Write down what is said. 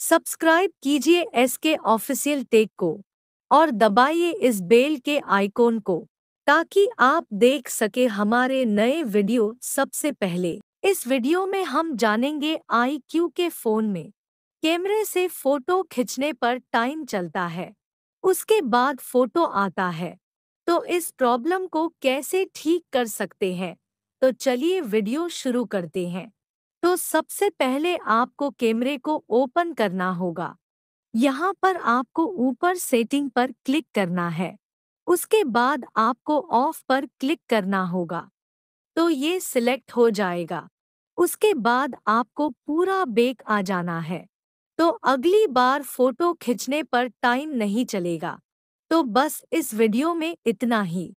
subscribe कीजिए S के official take को और दबाइए इस बेल के आइकॉन को ताकि आप देख सके हमारे नए वीडियो सबसे पहले इस वीडियो में हम जानेंगे आई क्यू के फोन में कैमरे से फोटो खींचने पर टाइम चलता है उसके बाद फोटो आता है तो इस प्रॉब्लम को कैसे ठीक कर सकते हैं तो चलिए वीडियो शुरू करते हैं तो सबसे पहले आपको कैमरे को ओपन करना होगा यहाँ पर आपको ऊपर सेटिंग पर क्लिक करना है उसके बाद आपको ऑफ पर क्लिक करना होगा तो ये सिलेक्ट हो जाएगा उसके बाद आपको पूरा बेक आ जाना है तो अगली बार फोटो खींचने पर टाइम नहीं चलेगा तो बस इस वीडियो में इतना ही